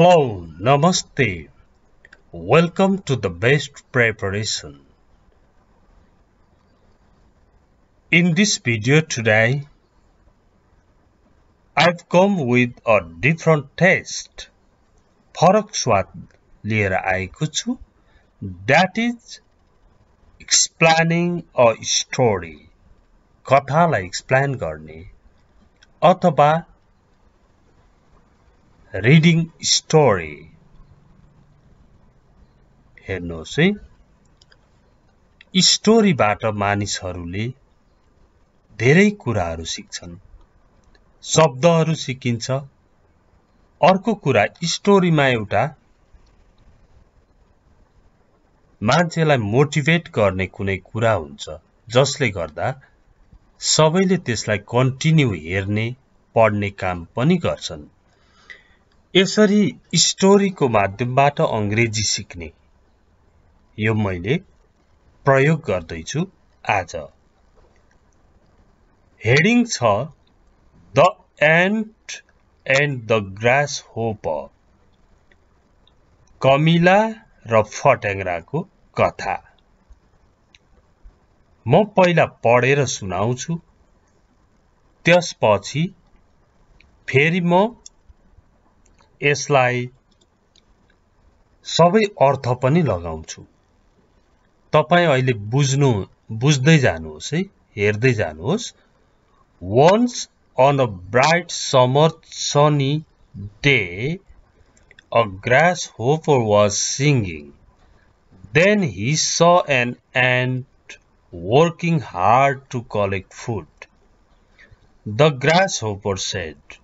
Hello, Namaste. Welcome to the best preparation. In this video today, I've come with a different taste. फरक Lira लिएर That is explaining a story. Explaining a story अथवा reading story हेर्नुहोस् है स्टोरीबाट मानिसहरूले धेरै कुराहरू सिक्छन् शब्दहरू सिकिन्छ अर्को कुरा स्टोरीमा एउटा मान्छेलाई मोटिभेट गर्ने कुनै कुरा हुन्छ जसले गर्दा सबैले त्यसलाई कन्टिन्यू हेर्ने पढ्ने काम पनि गर्छन् यसरी स्टोरीको माध्यमबाट अङ्ग्रेजी सिक्ने यो मैले प्रयोग गर्दैछु आज हेडिङ छ the ant and the grasshopper कमिला र फट्याङ्राको कथा म पहिला पढेर सुनाउँछु त्यसपछि फेरि म यसलाई सबै अर्थ पनि लगाउँछु तपाईँ अहिले बुझ्नु बुझ्दै जानुहोस् है हेर्दै जानुहोस् once on a bright summer sunny day a grasshopper was singing then he saw an ant working hard to collect food the grasshopper said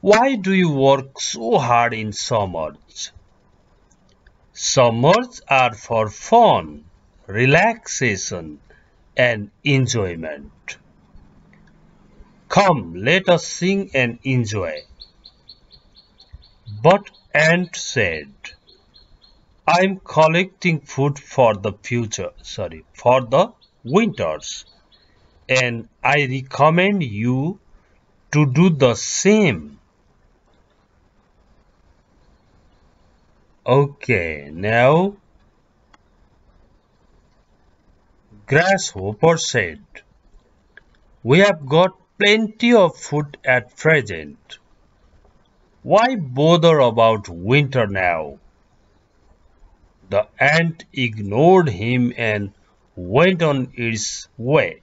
Why do you work so hard in summers? Summers are for fun, relaxation, and enjoyment. Come, let us sing and enjoy. But Ant said, I am collecting food for the future, sorry, for the winters. And I recommend you to do the same. Okay, now Grasshopper said, We have got plenty of food at present. Why bother about winter now? The ant ignored him and went on its way.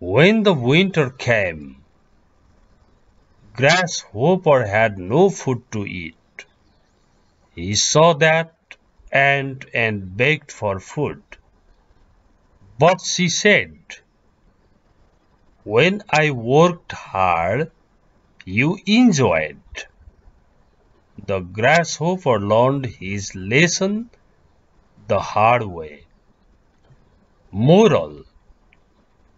When the winter came, Grasshopper had no food to eat. He saw that and, and begged for food. But she said, When I worked hard, you enjoyed. The grasshopper learned his lesson the hard way. Moral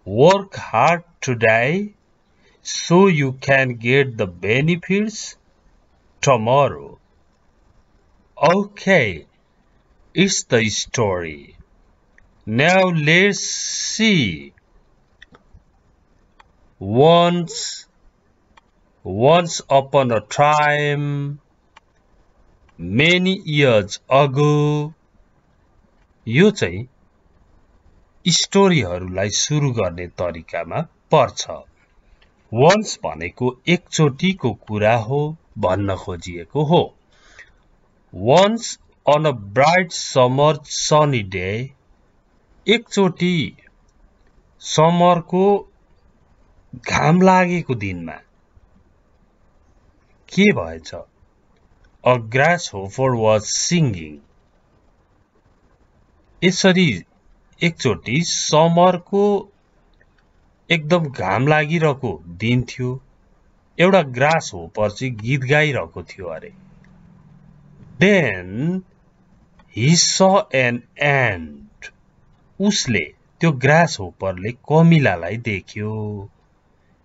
Work hard today so you can get the benefits tomorrow. Okay, it's the story. Now let's see. Once, once upon a time, many years ago, यो चाहिँ स्टोरीहरूलाई सुरु गर्ने तरिकामा पर्छ once भनेको एकचोटिको कुरा हो भन्न खोजिएको हो once on a bright summer sunny day एकचोटि समरको घाम लागेको दिनमा के भएछ a grasshopper was singing यसरी एकचोटि समरको एकदम घाम लागिरहेको दिन थियो एउटा ग्रास होपर चाहिँ गीत गाइरहेको थियो अरे Then he saw an ant. उसले त्यो ग्रास होपरले कमिलालाई देख्यो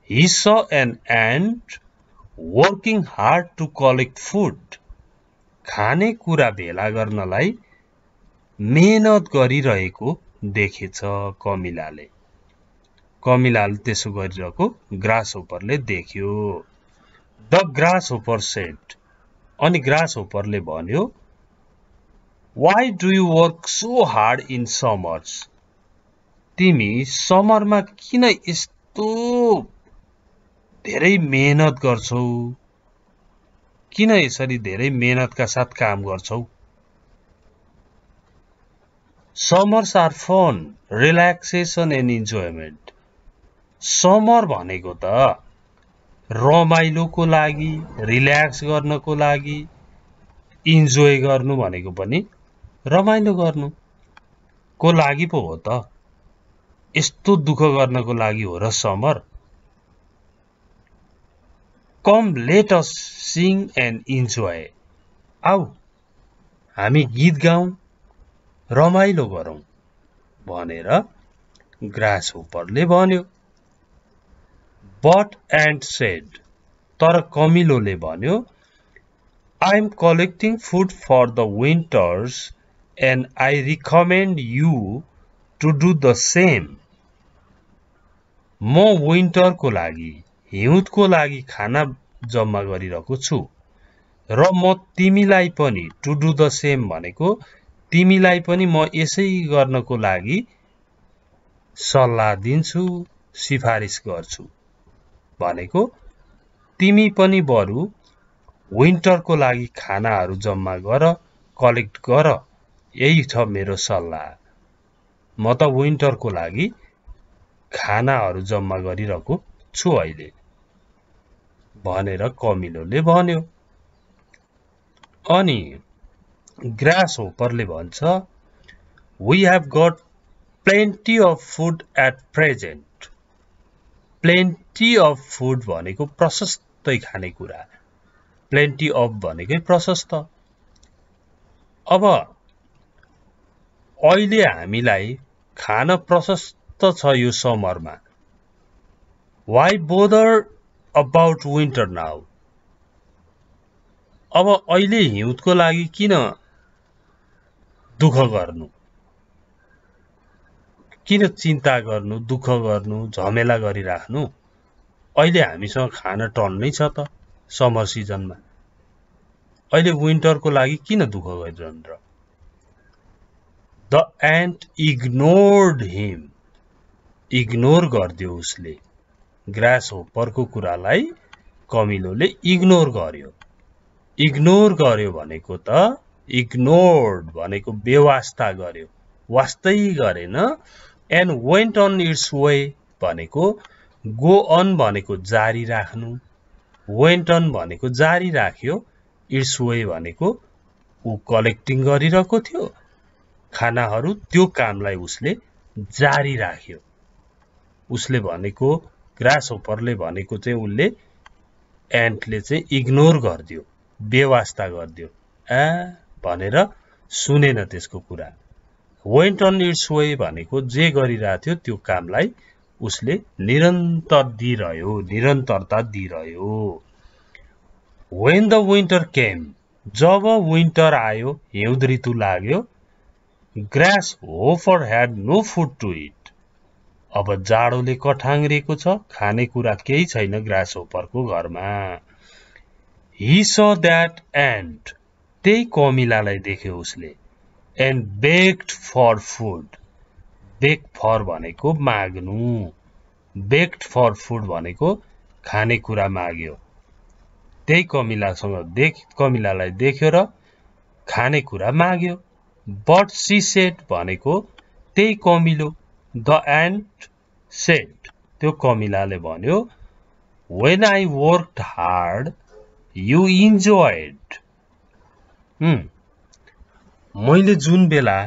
he saw an ant working hard to collect food खानेकुरा भेला गर्नलाई मेहनत गरिरहेको देखेछ कमिलाले कमिलाले त्यसो गरिरहेको ग्रास होपरले देख्यो द ग्रास होपर सेट अनि ग्रास होपरले भन्यो why do you work so hard in summers तिमी समरमा किन यस्तो धेरै मेहनत गर्छौ किन यसरी धेरै मेहनतका साथ काम गर्छौ summers are fun relaxation and enjoyment summer भनेको त रमाइलोको लागि रिल्याक्स गर्नको लागि इन्जोय गर्नु भनेको पनि रमाइलो को लागि पो हो त यस्तो दुःख गर्नको लागि हो र summer come let us sing and enjoy आऊ हामी गीत गाउँ रमाइलो गरौँ भनेर ग्रास उपरले भन्यो बट एन्ड सेड तर कमिलोले भन्यो I am collecting food for the winters and I recommend you to do the same म विन्टरको लागि हिउँदको लागि खाना जम्मा गरिरहेको छु र म तिमीलाई पनि टु डु द सेम भनेको तिमीलाई पनि म यसै गर्नको लागि सल्लाह दिन्छु सिफारिस गर्छु भनेको तिमी पनि बरु विन्टरको लागि खानाहरू जम्मा गर कलेक्ट गर यही छ मेरो सल्लाह म त विन्टरको लागि खानाहरू जम्मा गरिरहेको छु अहिले भनेर कमिलोले भन्यो अनि ग्रास होपरले भन्छ we have got plenty of food at present plenty of food भनेको प्रशस्तै खानेकुरा प्लेन्टी अफ भनेकै प्रशस्त अब अहिले हामीलाई खान प्रशस्त छ यो समरमा why bother about winter now अब अहिले हिउँदको लागि किन दुःख गर्नु किन चिन्ता गर्नु दुःख गर्नु झमेला गरिराख्नु अहिले हामीसँग खाना टन्नै छ त समर सिजनमा अहिले विन्टरको लागि किन दुःख गरिरहनु र the ant ignored him ignore गरिदियो उसले ग्रास होपरको कुरालाई कमिलोले इग्नोर गर्यो इग्नोर गर्यो भनेको त इग्नोर्ड भनेको बेवास्ता गर्यो वास्तै गरेन and went on its way भनेको गो अन भनेको जारी राख्नु वेन्ट अन भनेको जारी राख्यो इट्स वे भनेको ऊ कलेक्टिङ गरिरहेको थियो खानाहरू त्यो कामलाई उसले जारी राख्यो उसले भनेको ग्रास ओपरले भनेको चाहिँ उसले एन्टले चाहिँ इग्नोर गरिदियो व्यवस्था गरिदियो ए भनेर सुनेन त्यसको कुरा वेन्ट अन इट्स वे भनेको जे गरिरहेको थियो त्यो कामलाई उसले निरन्तर दिइरह्यो निरन्तरता दिइरह्यो वेन द विन्टर केम जब विन्टर आयो हिउँद ऋतु लाग्यो grasshopper had no food to eat अब जाडोले कठाङ्रिएको छ खानेकुरा केही छैन ग्रास होफरको घरमा हि स द्याट एन्ड त्यही कमिलालाई देख्यो उसले and begged for food beg for भनेको माग्नु बेक्ड फर फुड भनेको खानेकुरा माग्यो त्यही कमिलासँग देख कमिलालाई देख्यो र खानेकुरा माग्यो बट सी सेट भनेको त्यही कमिलो द एन्ड सेट त्यो कमिलाले भन्यो when I work hard you enjoyed मैले जुन बेला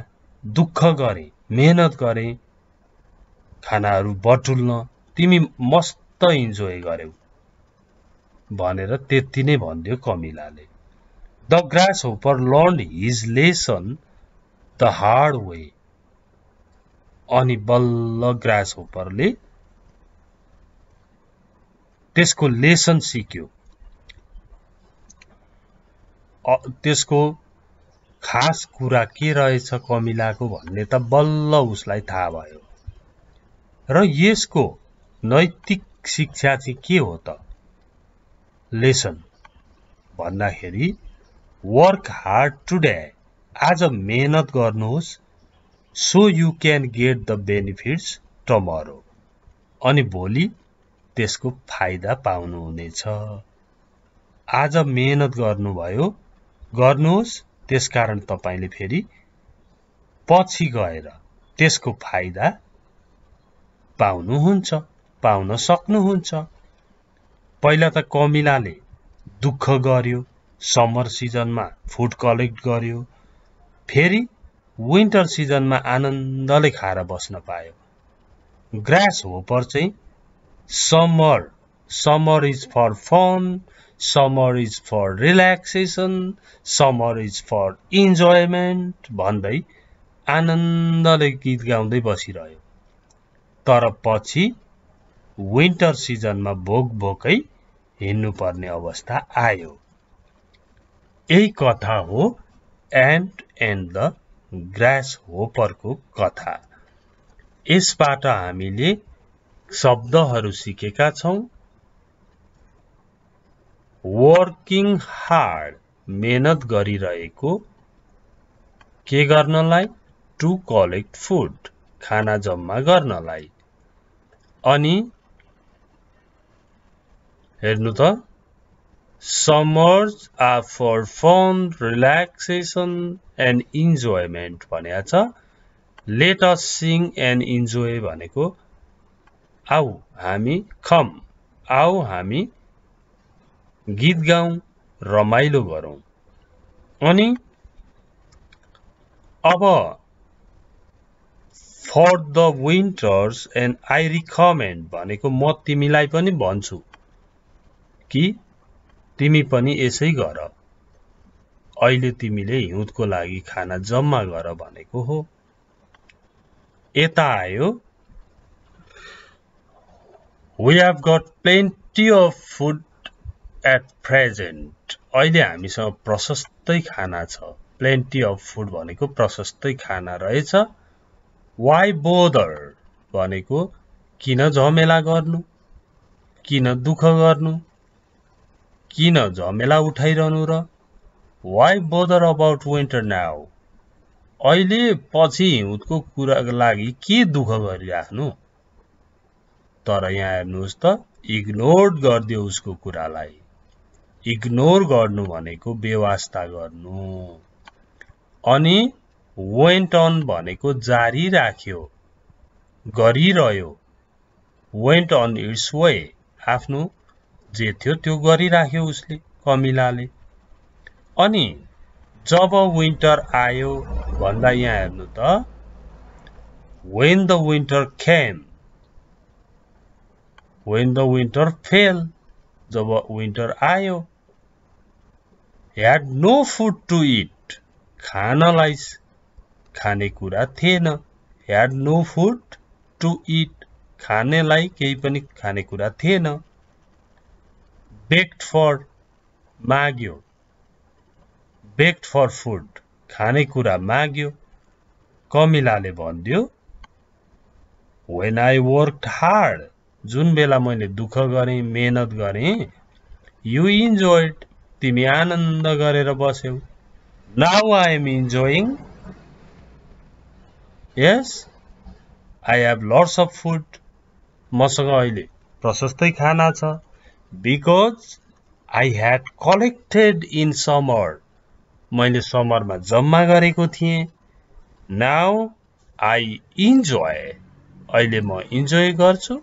दुःख गरेँ मेहनत गरेँ खानाहरू बटुल्न तिमी मस्त इन्जोय गर्यौ भनेर त्यति नै भनिदियो कमिलाले the grasshopper learn his lesson the hard way अनि बल्ल ग्रास होपरले त्यसको लेसन सिक्यो त्यसको खास कुरा के रहेछ कमिलाको भन्ने त बल्ल उसलाई थाहा भयो र यसको नैतिक शिक्षा चाहिँ के हो त लेसन भन्दाखेरि वर्क हार्ड टुडे आज मेहनत गर्नुहोस् so you can get the benefits tomorrow अनि भोलि त्यसको फाइदा पाउनुहुनेछ आज मेहनत गर्नुभयो गर्नुहोस् कारण तपाईँले फेरि पछि गएर त्यसको फाइदा पाउनुहुन्छ पाउन सक्नुहुन्छ पहिला त कमिलाले दुःख गर्यो समर सिजनमा फुड कलेक्ट गर्यो फेरि विन्टर सिजनमा आनन्दले खाएर बस्न पायो ग्रास होपर चाहिँ summer summer is for fun summer is for relaxation summer is for enjoyment भन्दै आनन्दले गीत गाउँदै बसिरह्यो तर पछि विन्टर सिजनमा भोक भोकै हिँड्नुपर्ने अवस्था आयो यही कथा हो एन्ड एन्ड द ग्रास होपरको कथा यसबाट हामीले शब्दहरू सिकेका छौँ वर्किङ हार्ड मेहनत गरिरहेको के गर्नलाई टु कलेक्ट फुड खाना जम्मा गर्नलाई अनि हेर्नु त summers are for fun relaxation and enjoyment भनेको छ अस सिङ एन्ड इन्जोय भनेको आऊ हामी खम आऊ हामी गीत गाउँ रमाइलो गरौँ अनि अब for the winters and I recommend भनेको म तिमीलाई पनि भन्छु कि तिमी पनि यसै गर अहिले तिमीले हिउँदको लागि खाना जम्मा गर भनेको हो यता आयो we have got plenty of food at present अहिले हामीसँग प्रशस्तै खाना छ प्लेन्टी अफ फुड भनेको प्रशस्तै खाना रहेछ वाइ बोदर भनेको किन झमेला गर्नु किन दुःख गर्नु किन झमेला उठाइरहनु र why bother about winter now अहिले पछि हिउँदको कुराको लागि के दुःख गरिराख्नु तर यहाँ हेर्नुहोस् त इग्नोर गरिदियो उसको कुरालाई इग्नोर गर्नु भनेको व्यवस्था गर्नु अनि वेन्ट अन भनेको जारी राख्यो गरिरह्यो वेन्ट अन इट्स वे आफ्नो जे थियो त्यो गरिराख्यो उसले कमिलाले अनि जब विन्टर आयो भन्दा यहाँ हेर्नु त when the winter came when the winter fell जब विन्टर आयो had no food to eat खानलाई खानेकुरा थिएन had no food to eat खानेलाई केही पनि खानेकुरा थिएन बेक्ड फर माग्यो बेक्ड फर फुड खानेकुरा माग्यो कमिलाले भनिदियो वेन आई वर्क हार्ड जुन बेला मैले दुःख गरेँ मेहनत गरेँ यु इन्जोयड तिमी आनन्द गरेर बस्यौ now I am enjoying yes I have lots of food मसँग अहिले प्रशस्तै खाना छ because I had collected in summer मैले समरमा जम्मा गरेको थिएँ नाउ आई इन्जोय अहिले म इन्जोय गर्छु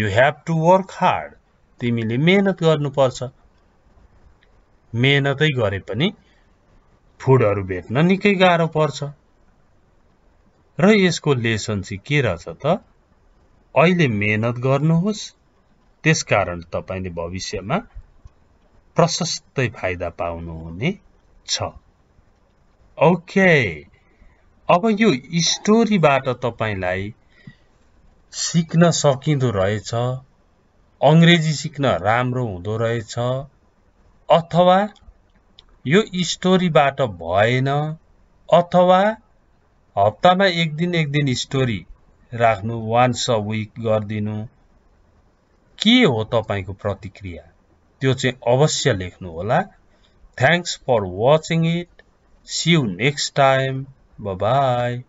you have to work hard तिमीले मेहनत गर्नुपर्छ मेहनतै गरे पनि फुडहरू भेट्न निकै गाह्रो पर्छ र यसको लेसन चाहिँ के रहेछ त अहिले मेहनत गर्नुहोस् त्यसकारण तपाईँले भविष्यमा प्रशस्तै फाइदा पाउनुहुने छ ओके अब यो स्टोरीबाट तपाईँलाई सिक्न सकिँदो रहेछ अङ्ग्रेजी सिक्न राम्रो हुँदो रहेछ अथवा यो स्टोरीबाट भएन अथवा हप्तामा एक दिन एक दिन स्टोरी राख्नु वान्स अ विक गरिदिनु के हो तपाईँको प्रतिक्रिया त्यो चाहिँ अवश्य होला thanks for watching it see you next time by